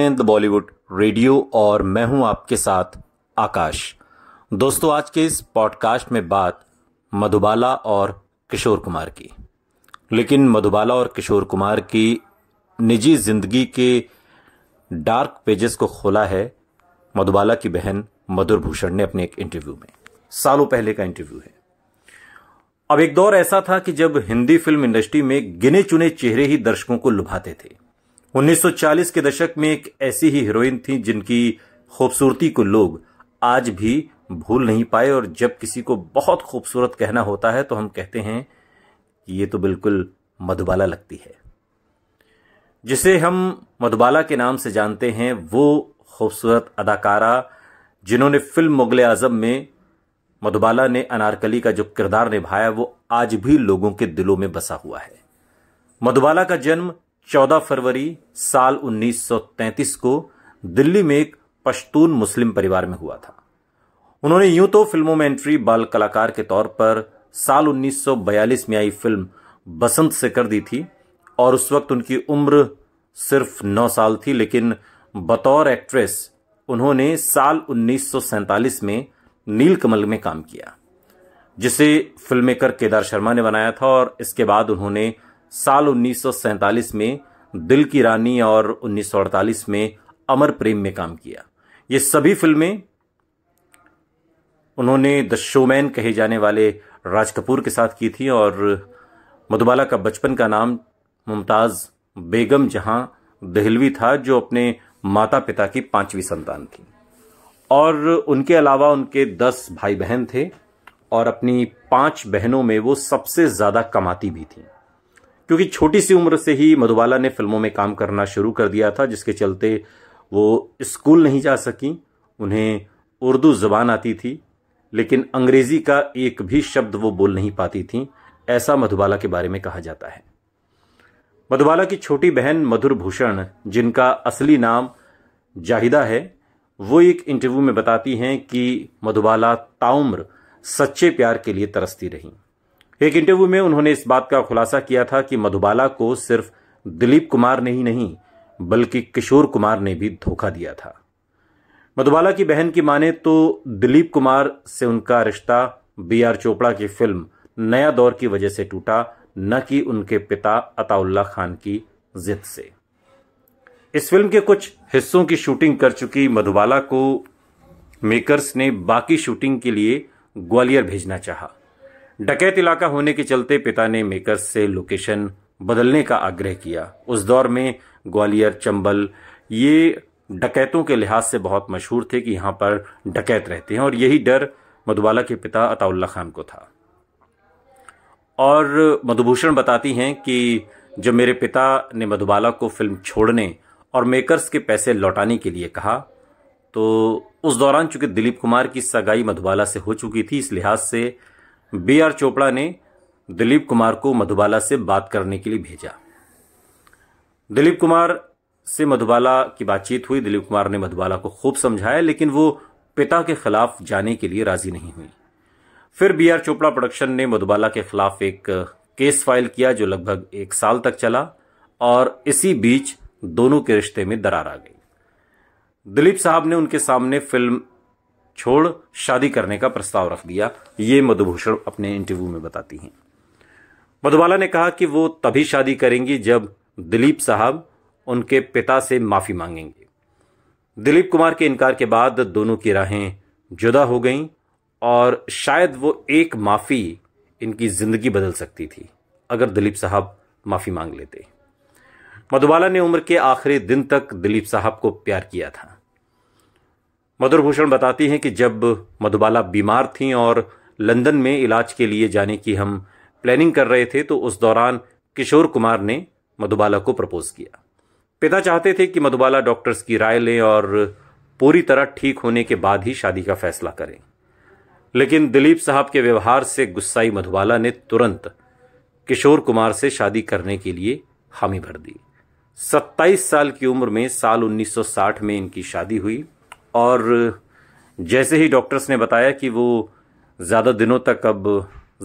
the Bollywood radio और मैं हूं आपके साथ आकाश दोस्तों आज के इस पॉडकास्ट में बात मधुबाला और किशोर कुमार की लेकिन मधुबाला और किशोर कुमार की निजी जिंदगी के डार्क पेजेस को खोला है मधुबाला की बहन मधुर भूषण ने अपने एक इंटरव्यू में सालों पहले का इंटरव्यू है अब एक दौर ऐसा था कि जब हिंदी फिल्म इंडस्ट्री में गिने चुने चेहरे ही दर्शकों को लुभाते थे 1940 के दशक में एक ऐसी ही हीरोइन थी जिनकी खूबसूरती को लोग आज भी भूल नहीं पाए और जब किसी को बहुत खूबसूरत कहना होता है तो हम कहते हैं कि ये तो बिल्कुल मधुबाला लगती है जिसे हम मधुबाला के नाम से जानते हैं वो खूबसूरत अदाकारा जिन्होंने फिल्म मुगल आजम में मधुबाला ने अनारकली का जो किरदार निभाया वो आज भी लोगों के दिलों में बसा हुआ है मधुबाला का जन्म 14 फरवरी साल 1933 को दिल्ली में एक पश्तून मुस्लिम परिवार में हुआ था उन्होंने यूं तो फिल्मों में एंट्री बाल कलाकार के तौर पर साल 1942 में आई फिल्म बसंत से कर दी थी और उस वक्त उनकी उम्र सिर्फ 9 साल थी लेकिन बतौर एक्ट्रेस उन्होंने साल उन्नीस में नीलकमल में काम किया जिसे फिल्म मेकर केदार शर्मा ने बनाया था और इसके बाद उन्होंने साल उन्नीस में दिल की रानी और उन्नीस में अमर प्रेम में काम किया ये सभी फिल्में उन्होंने द शोमैन कहे जाने वाले राज कपूर के साथ की थी और मधुबाला का बचपन का नाम मुमताज़ बेगम जहां दहलवी था जो अपने माता पिता की पांचवी संतान थी और उनके अलावा उनके दस भाई बहन थे और अपनी पांच बहनों में वो सबसे ज़्यादा कमाती भी थीं क्योंकि छोटी सी उम्र से ही मधुबाला ने फिल्मों में काम करना शुरू कर दिया था जिसके चलते वो स्कूल नहीं जा सकी उन्हें उर्दू ज़बान आती थी लेकिन अंग्रेज़ी का एक भी शब्द वो बोल नहीं पाती थी ऐसा मधुबाला के बारे में कहा जाता है मधुबाला की छोटी बहन मधुर भूषण जिनका असली नाम जाहिदा है वो एक इंटरव्यू में बताती हैं कि मधुबाला ताउम्र सच्चे प्यार के लिए तरसती रहीं एक इंटरव्यू में उन्होंने इस बात का खुलासा किया था कि मधुबाला को सिर्फ दिलीप कुमार ने ही नहीं बल्कि किशोर कुमार ने भी धोखा दिया था मधुबाला की बहन की माने तो दिलीप कुमार से उनका रिश्ता बी आर चोपड़ा की फिल्म नया दौर की वजह से टूटा न कि उनके पिता अताउल्ला खान की जिद से इस फिल्म के कुछ हिस्सों की शूटिंग कर चुकी मधुबाला को मेकर्स ने बाकी शूटिंग के लिए ग्वालियर भेजना चाहा डकैत इलाका होने के चलते पिता ने मेकर्स से लोकेशन बदलने का आग्रह किया उस दौर में ग्वालियर चंबल ये डकैतों के लिहाज से बहुत मशहूर थे कि यहाँ पर डकैत रहते हैं और यही डर मधुबाला के पिता अताउल्ला खान को था और मधुभूषण बताती हैं कि जब मेरे पिता ने मधुबाला को फिल्म छोड़ने और मेकर्स के पैसे लौटाने के लिए कहा तो उस दौरान चूंकि दिलीप कुमार की सगाई मधुबाला से हो चुकी थी इस लिहाज से बी आर चोपड़ा ने दिलीप कुमार को मधुबाला से बात करने के लिए भेजा दिलीप कुमार से मधुबाला की बातचीत हुई दिलीप कुमार ने मधुबाला को खूब समझाया लेकिन वो पिता के खिलाफ जाने के लिए राजी नहीं हुई फिर बी आर चोपड़ा प्रोडक्शन ने मधुबाला के खिलाफ एक केस फाइल किया जो लगभग एक साल तक चला और इसी बीच दोनों के रिश्ते में दरार आ गई दिलीप साहब ने उनके सामने फिल्म छोड़ शादी करने का प्रस्ताव रख दिया ये मधुभूषण अपने इंटरव्यू में बताती हैं मधुबाला ने कहा कि वो तभी शादी करेंगी जब दिलीप साहब उनके पिता से माफ़ी मांगेंगे दिलीप कुमार के इनकार के बाद दोनों की राहें जुदा हो गईं और शायद वो एक माफ़ी इनकी ज़िंदगी बदल सकती थी अगर दिलीप साहब माफ़ी मांग लेते मधुबाला ने उम्र के आखिरी दिन तक दिलीप साहब को प्यार किया था मधुर भूषण बताती हैं कि जब मधुबाला बीमार थीं और लंदन में इलाज के लिए जाने की हम प्लानिंग कर रहे थे तो उस दौरान किशोर कुमार ने मधुबाला को प्रपोज किया पिता चाहते थे कि मधुबाला डॉक्टर्स की राय लें और पूरी तरह ठीक होने के बाद ही शादी का फैसला करें लेकिन दिलीप साहब के व्यवहार से गुस्साई मधुबाला ने तुरंत किशोर कुमार से शादी करने के लिए हामी भर दी 27 साल की उम्र में साल 1960 में इनकी शादी हुई और जैसे ही डॉक्टर्स ने बताया कि वो ज़्यादा दिनों तक अब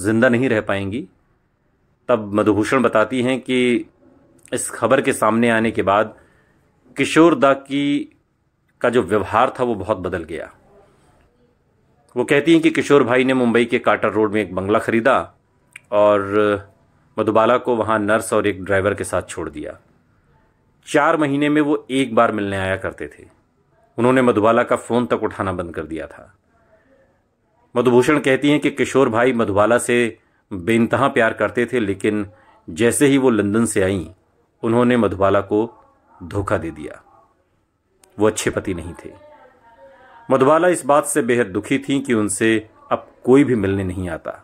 ज़िंदा नहीं रह पाएंगी तब मधुभूषण बताती हैं कि इस खबर के सामने आने के बाद किशोर दा की का जो व्यवहार था वो बहुत बदल गया वो कहती हैं कि किशोर भाई ने मुंबई के काटर रोड में एक बंगला ख़रीदा और मधुबाला को वहाँ नर्स और एक ड्राइवर के साथ छोड़ दिया चार महीने में वो एक बार मिलने आया करते थे उन्होंने मधुबाला का फ़ोन तक उठाना बंद कर दिया था मधुभूषण कहती हैं कि किशोर भाई मधुबाला से बेनतहा प्यार करते थे लेकिन जैसे ही वो लंदन से आईं उन्होंने मधुबाला को धोखा दे दिया वो अच्छे पति नहीं थे मधुबाला इस बात से बेहद दुखी थी कि उनसे अब कोई भी मिलने नहीं आता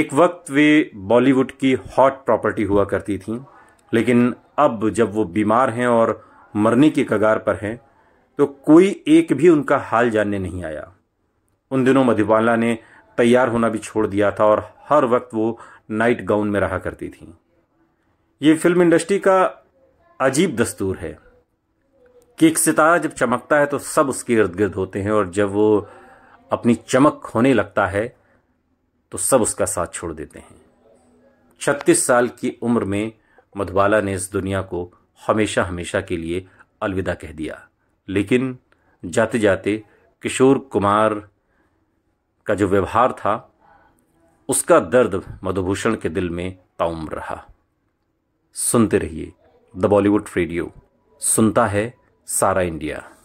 एक वक्त वे बॉलीवुड की हॉट प्रॉपर्टी हुआ करती थीं लेकिन अब जब वो बीमार हैं और मरने की कगार पर हैं तो कोई एक भी उनका हाल जानने नहीं आया उन दिनों मधुबाला ने तैयार होना भी छोड़ दिया था और हर वक्त वो नाइट गाउन में रहा करती थी ये फिल्म इंडस्ट्री का अजीब दस्तूर है कि एक सितारा जब चमकता है तो सब उसके इर्द गिर्द होते हैं और जब वो अपनी चमक होने लगता है तो सब उसका साथ छोड़ देते हैं छत्तीस साल की उम्र में मधुबाला ने इस दुनिया को हमेशा हमेशा के लिए अलविदा कह दिया लेकिन जाते जाते किशोर कुमार का जो व्यवहार था उसका दर्द मधुभूषण के दिल में ताउम रहा सुनते रहिए द बॉलीवुड रेडियो सुनता है सारा इंडिया